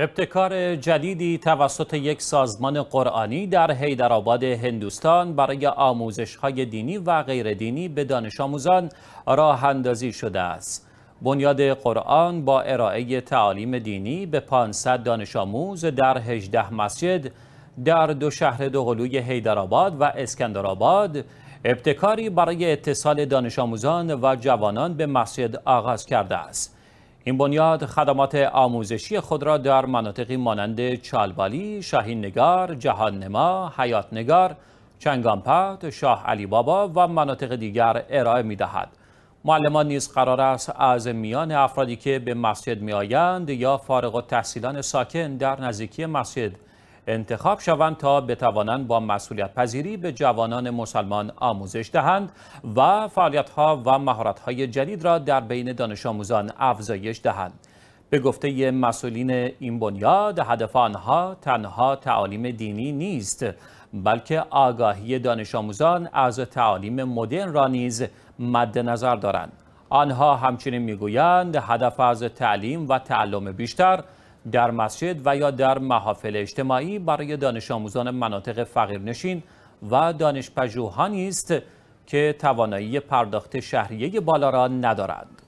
ابتکار جدیدی توسط یک سازمان قرآنی در حیدرآباد هندوستان برای آموزش های دینی و غیردینی به دانش آموزان راه اندازی شده است. بنیاد قرآن با ارائه تعالیم دینی به 500 دانش آموز در 18 مسجد در دو شهر دوقلوی حیدرآباد و اسکندرآباد ابتکاری برای اتصال دانش آموزان و جوانان به مسجد آغاز کرده است. این بنیاد خدمات آموزشی خود را در مناطقی مانند چالبالی، شاهین نگار، جهان نما، حیات نگار، چنگانپت، شاه علی بابا و مناطق دیگر ارائه می دهد. معلمان نیز قرار است از میان افرادی که به مسجد می آیند یا فارغ و تحصیلان ساکن در نزدیکی مسجد انتخاب شوند تا بتوانند با مسئولیت پذیری به جوانان مسلمان آموزش دهند و ها و های جدید را در بین دانش آموزان افزایش دهند. به گفته مسئولین این بنیاد هدف آنها تنها تعالیم دینی نیست بلکه آگاهی دانش آموزان از تعالیم مدرن را نیز مد نظر دارند آنها همچنین میگویند هدف از تعلیم و تعلم بیشتر در مسجد و یا در محافل اجتماعی برای دانش آموزان مناطق فقیرنشین و دانشپژوهانی است که توانایی پرداخت شهریه بالا را ندارند.